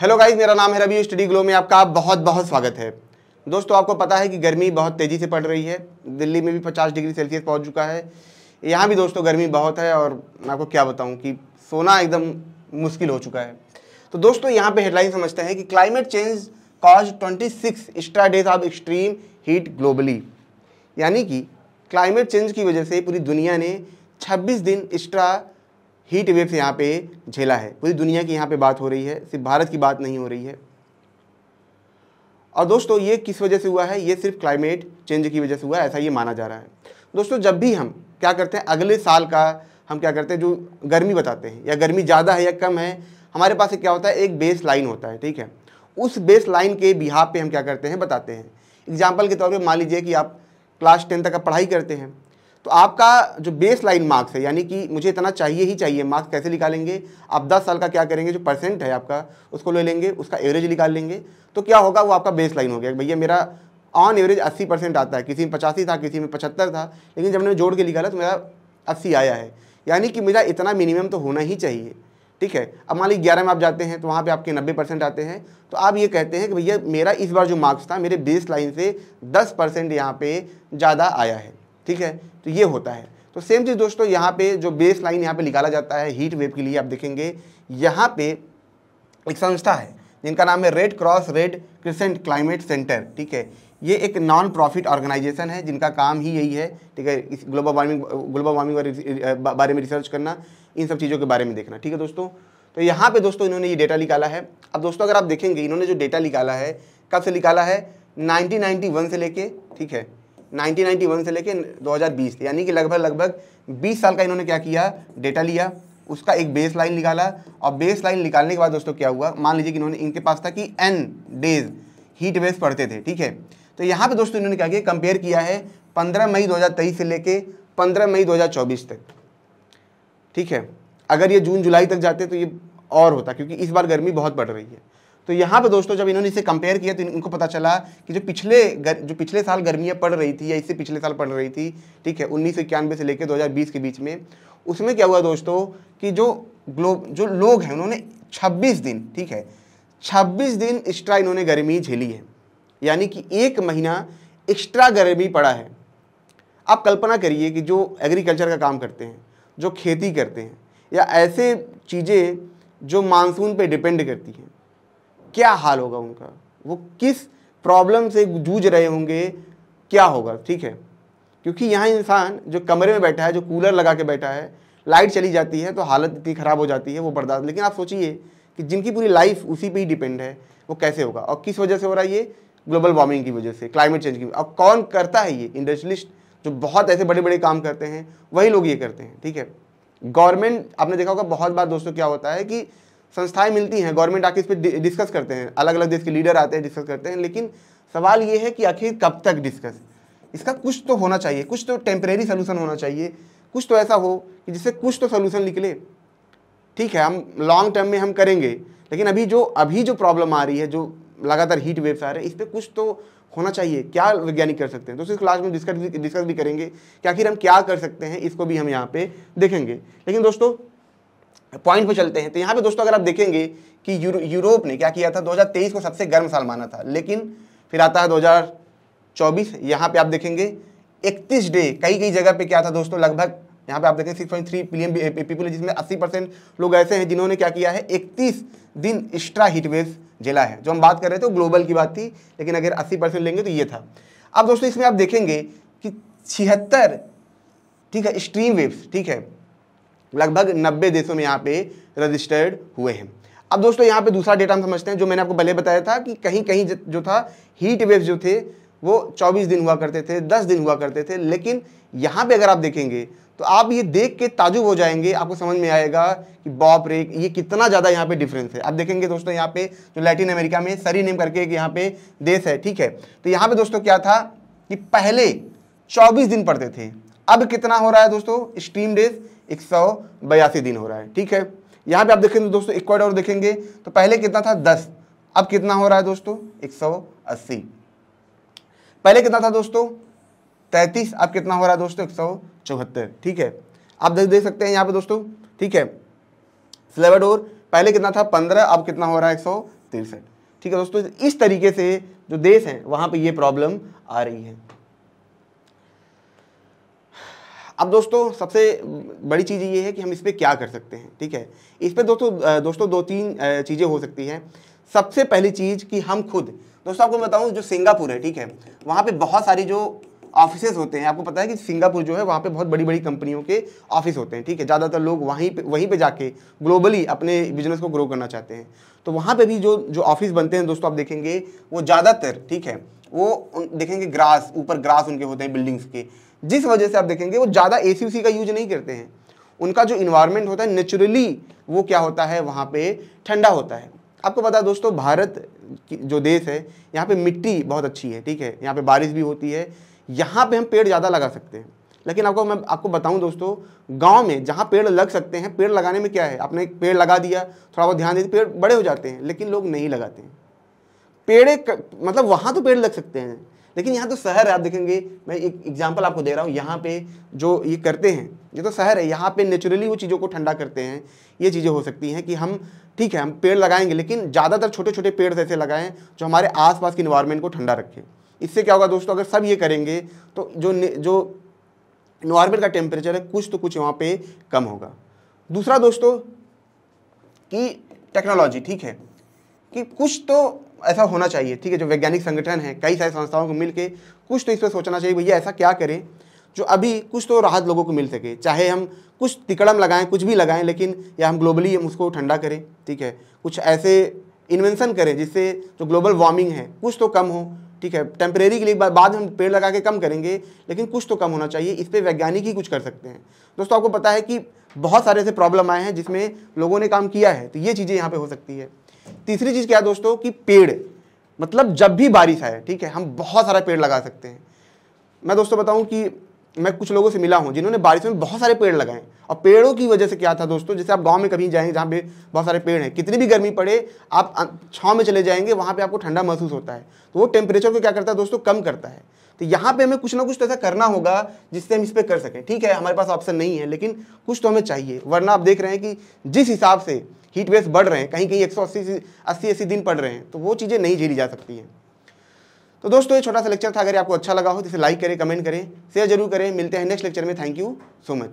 hello guys मेरा नाम है रवि स्टडी ग्लो में आपका बहुत बहुत स्वागत है दोस्तों आपको पता है कि गर्मी बहुत तेज़ी से पड़ रही है दिल्ली में भी 50 डिग्री सेल्सियस पहुंच चुका है यहाँ भी दोस्तों गर्मी बहुत है और मैं आपको क्या बताऊँ कि सोना एकदम मुश्किल हो चुका है तो दोस्तों यहाँ पर हेडलाइन समझते हैं कि climate change cause twenty six extra days of extreme heat globally यानी कि क्लाइमेट चेंज की वजह से पूरी दुनिया ने छब्बीस दिन एक्स्ट्रा हीट वेव से यहाँ पे झेला है पूरी दुनिया की यहाँ पे बात हो रही है सिर्फ भारत की बात नहीं हो रही है और दोस्तों ये किस वजह से हुआ है ये सिर्फ क्लाइमेट चेंज की वजह से हुआ है ऐसा ये माना जा रहा है दोस्तों जब भी हम क्या करते हैं अगले साल का हम क्या करते हैं जो गर्मी बताते हैं या गर्मी ज़्यादा है या कम है हमारे पास क्या होता है एक बेस लाइन होता है ठीक है उस बेस लाइन के बिहाब पे हम क्या करते हैं बताते हैं एग्जाम्पल के तौर पर मान लीजिए कि आप क्लास टेन तक आप पढ़ाई करते हैं तो आपका जो बेस लाइन मार्क्स है यानी कि मुझे इतना चाहिए ही चाहिए मार्क्स कैसे निकालेंगे आप 10 साल का क्या करेंगे जो परसेंट है आपका उसको ले लेंगे उसका एवरेज निकाल लेंगे तो क्या होगा वो आपका बेस लाइन हो गया भैया मेरा ऑन एवरेज 80 परसेंट आता है किसी में पचासी था किसी में पचहत्तर था लेकिन जब मैंने जोड़ के निकाला तो मेरा अस्सी आया है यानी कि मेरा इतना मिनिमम तो होना ही चाहिए ठीक है अब मान लीजिए ग्यारह में आप जाते हैं तो वहाँ पर आपके नब्बे परसेंट आते हैं तो आप ये कहते हैं कि भैया मेरा इस बार जो मार्क्स था मेरे बेस लाइन से दस परसेंट यहाँ पे ज़्यादा आया है ठीक है तो ये होता है तो सेम चीज़ दोस्तों यहाँ पे जो बेस लाइन यहाँ पे निकाला जाता है हीट वेव के लिए आप देखेंगे यहाँ पे एक संस्था है जिनका नाम है red cross red crescent climate centre ठीक है ये एक नॉन प्रॉफिट ऑर्गेनाइजेशन है जिनका काम ही यही है ठीक है इस ग्लोबल वार्मिंग ग्लोबल वार्मिंग बारे में रिसर्च करना इन सब चीज़ों के बारे में देखना ठीक है दोस्तों तो यहाँ पे दोस्तों इन्होंने ये डेटा निकाला है अब दोस्तों अगर आप देखेंगे इन्होंने जो डेटा निकाला है कब से निकाला है नाइनटीन से लेके ठीक है 1991 से लेकर 2020 यानी कि लगभग लगभग 20 साल का इन्होंने क्या किया डेटा लिया उसका एक बेस लाइन निकाला और बेस लाइन निकालने के बाद दोस्तों क्या हुआ मान लीजिए कि इन्होंने इनके पास था कि एन डेज हीट वेव पढ़ते थे ठीक है तो यहाँ पे दोस्तों इन्होंने क्या किया कंपेयर किया है 15 मई 2023 से लेके 15 मई 2024 तक ठीक है अगर ये जून जुलाई तक जाते तो ये और होता क्योंकि इस बार गर्मी बहुत बढ़ रही है तो यहाँ पे दोस्तों जब इन्होंने इसे कंपेयर किया तो इनको पता चला कि जो पिछले गर, जो पिछले साल गर्मियाँ पड़ रही थी या इससे पिछले साल पड़ रही थी ठीक है उन्नीस से लेकर दो के बीच में उसमें क्या हुआ दोस्तों कि जो ग्लो जो लोग हैं उन्होंने छब्बीस दिन ठीक है छब्बीस दिन एक्स्ट्रा इन्होंने गर्मी झेली है यानी कि एक महीना एक्स्ट्रा गर्मी पड़ा है आप कल्पना करिए कि जो एग्रीकल्चर का काम करते हैं जो खेती करते हैं या ऐसे चीज़ें जो मानसून पे डिपेंड करती हैं क्या हाल होगा उनका वो किस प्रॉब्लम से जूझ रहे होंगे क्या होगा ठीक है क्योंकि यहाँ इंसान जो कमरे में बैठा है जो कूलर लगा के बैठा है लाइट चली जाती है तो हालत इतनी ख़राब हो जाती है वो बर्दाश्त लेकिन आप सोचिए कि जिनकी पूरी लाइफ उसी पे ही डिपेंड है वो कैसे होगा और किस वजह से हो रहा है ये ग्लोबल वार्मिंग की वजह से क्लाइमेट चेंज की अब कौन करता है ये इंडस्ट्रियलिस्ट जो बहुत ऐसे बड़े बड़े काम करते हैं वही लोग ये करते हैं ठीक है गवर्नमेंट आपने देखा होगा बहुत बार दोस्तों क्या होता है कि संस्थाएं मिलती हैं गवर्नमेंट आके इस पर डिस्कस करते हैं अलग अलग देश के लीडर आते हैं डिस्कस करते हैं लेकिन सवाल ये है कि आखिर कब तक डिस्कस इसका कुछ तो होना चाहिए कुछ तो टेम्परेरी सोल्यूशन होना चाहिए कुछ तो ऐसा हो कि जिससे कुछ तो सोल्यूशन निकले ठीक है हम लॉन्ग टर्म में हम करेंगे लेकिन अभी जो अभी जो प्रॉब्लम आ रही है जो लगातार हीट वेव्स आ रहे हैं इस पर कुछ तो होना चाहिए क्या वैज्ञानिक कर सकते हैं तो इस क्लास में डिस्कस भी डिस्कस भी करेंगे कि आखिर हम क्या कर सकते हैं इसको भी हम यहाँ पे देखेंगे लेकिन दोस्तों पॉइंट पे चलते हैं तो यहाँ पे दोस्तों अगर आप देखेंगे कि यूरो, यूरोप ने क्या किया था 2023 को सबसे गर्म साल माना था लेकिन फिर आता है 2024 यहाँ पे आप देखेंगे 31 डे कई कई जगह पे क्या था दोस्तों लगभग यहाँ पे आप देखें six point three million people जिसमें अस्सी परसेंट लोग ऐसे हैं जिन्होंने क्या किया है इकतीस दिन एक्स्ट्रा हीटवेव झेला है जो हम बात कर रहे थे वो ग्लोबल की बात थी लेकिन अगर अस्सी परसेंट लेंगे तो ये था अब दोस्तों इसमें आप देखेंगे कि छिहत्तर ठीक है स्ट्रीम वेव्स ठीक है लगभग 90 देशों में यहाँ पे रजिस्टर्ड हुए हैं अब दोस्तों यहाँ पे दूसरा डेटा हम समझते हैं जो मैंने आपको पहले बताया था कि कहीं कहीं जो था हीट वेव जो थे वो 24 दिन हुआ करते थे 10 दिन हुआ करते थे लेकिन यहाँ पे अगर आप देखेंगे तो आप ये देख के ताजुब हो जाएंगे आपको समझ में आएगा कि बॉप रेक ये कितना ज़्यादा यहाँ पे डिफरेंस है आप देखेंगे दोस्तों यहाँ पे जो लैटिन अमेरिका में सरी नेम करके एक यहाँ पे देश है ठीक है तो यहाँ पे दोस्तों क्या था कि पहले 24 दिन पड़ते थे अब कितना हो रहा है दोस्तों स्ट्रीम डेज एक सौ बयासी दिन हो रहा है ठीक है यहाँ पे आप देखेंगे दोस्तों इक्वाडोर देखेंगे तो पहले कितना था दस अब कितना हो रहा है दोस्तों एक सौ अस्सी पहले कितना था दोस्तों तैंतीस अब कितना हो रहा है दोस्तों एक सौ चौहत्तर ठीक है आप देख देख सकते हैं यहाँ पे दोस्तों ठीक है स्लेवाडोर पहले कितना था पंद्रह अब कितना हो रहा है एक सौ तिरसठ ठीक है दोस्तों इस तरीके से जो देश है वहाँ पर ये प्रॉब्लम आ रही है अब दोस्तों सबसे बड़ी चीज़ ये है कि हम इस पर क्या कर सकते हैं ठीक है इस पर दोस्तों दोस्तों दो तीन चीज़ें हो सकती हैं सबसे पहली चीज़ कि हम खुद दोस्तों आपको बताऊँ जो सिंगापुर है ठीक है वहाँ पर बहुत सारी जो ऑफिसेज होते हैं आपको पता है कि सिंगापुर जो है वहाँ पे बहुत बड़ी बड़ी कंपनियों के ऑफिस होते हैं ठीक है ज़्यादातर लोग वहीं पे वहीं पे जाके ग्लोबली अपने बिजनेस को ग्रो करना चाहते हैं तो वहाँ पे भी जो जो ऑफिस बनते हैं दोस्तों आप देखेंगे वो ज़्यादातर ठीक है वो देखेंगे ग्रास ऊपर ग्रास उनके होते हैं बिल्डिंग्स के जिस वजह से आप देखेंगे वो ज़्यादा ए का यूज नहीं करते हैं उनका जो इन्वायरमेंट होता है नेचुरली वो क्या होता है वहाँ पे ठंडा होता है आपको पता है दोस्तों भारत जो देश है यहाँ पे मिट्टी बहुत अच्छी है ठीक है यहाँ पे बारिश भी होती है यहाँ पे हम पेड़ ज़्यादा लगा सकते हैं लेकिन आपको मैं आपको बताऊं दोस्तों गांव में जहाँ पेड़ लग सकते हैं पेड़ लगाने में क्या है आपने पेड़ लगा दिया थोड़ा बहुत ध्यान दे पेड़ बड़े हो जाते हैं लेकिन लोग नहीं लगाते हैं पेड़ मतलब वहाँ तो पेड़ लग सकते हैं लेकिन यहाँ तो शहर है आप देखेंगे मैं एक एग्जाम्पल आपको दे रहा हूँ यहाँ पे जो ये करते हैं ये तो शहर है यहाँ पे नेचुरली वो चीज़ों को ठंडा करते हैं ये चीज़ें हो सकती हैं कि हम ठीक है हम पेड़ लगाएंगे लेकिन ज़्यादातर छोटे छोटे पेड़ ऐसे लगाएं जो हमारे आसपास के इन्वायरमेंट को ठंडा रखें इससे क्या होगा दोस्तों अगर सब ये करेंगे तो जो जो इन्वायरमेंट का टेम्परेचर है कुछ तो कुछ वहाँ पर कम होगा दूसरा दोस्तों कि टेक्नोलॉजी ठीक है कि कुछ तो ऐसा होना चाहिए ठीक है जो वैज्ञानिक संगठन है कई सारी संस्थाओं को मिल के कुछ तो इस पर सोचना चाहिए भैया ऐसा क्या करें जो अभी कुछ तो राहत लोगों को मिल सके चाहे हम कुछ तिकड़म लगाएं कुछ भी लगाएं लेकिन या हम ग्लोबली हम उसको ठंडा करें ठीक है कुछ ऐसे इन्वेंशन करें जिससे जो ग्लोबल वार्मिंग है कुछ तो कम हो ठीक है टेम्परेरी के लिए बाद हम पेड़ लगा के कम करेंगे लेकिन कुछ तो कम होना चाहिए इस पर वैज्ञानिक ही कुछ कर सकते हैं दोस्तों आपको पता है कि बहुत सारे ऐसे प्रॉब्लम आए हैं जिसमें लोगों ने काम किया है तो ये चीज़ें यहाँ पर हो सकती है तीसरी चीज़ क्या है दोस्तों कि पेड़ मतलब जब भी बारिश आए ठीक है हम बहुत सारा पेड़ लगा सकते हैं मैं दोस्तों बताऊं कि मैं कुछ लोगों से मिला हूँ जिन्होंने बारिश में बहुत सारे पेड़ लगाए और पेड़ों की वजह से क्या था दोस्तों जैसे आप गांव में कभी जाएंगे जहाँ पे बहुत सारे पेड़ हैं कितनी भी गर्मी पड़े आप अं, छाँव में चले जाएंगे वहाँ पे आपको ठंडा महसूस होता है तो वो टेम्परेचर को क्या करता है दोस्तों कम करता है तो यहाँ पे हमें कुछ ना कुछ तो ऐसा करना होगा जिससे हम इस पर कर सकें ठीक है हमारे पास ऑप्शन नहीं है लेकिन कुछ तो हमें चाहिए वरना आप देख रहे हैं कि जिस हिसाब से हीट वेव बढ़ रहे हैं कहीं कहीं एक सौ अस्सी अस्सी दिन पड़ रहे हैं तो वो चीज़ें नहीं झेली जा सकती हैं तो दोस्तों ये छोटा सा लेक्चर था अगर आपको अच्छा लगा हो तो इसे लाइक करें कमेंट करें शेयर जरूर करें मिलते हैं नेक्स्ट लेक्चर में थैंक यू सो मच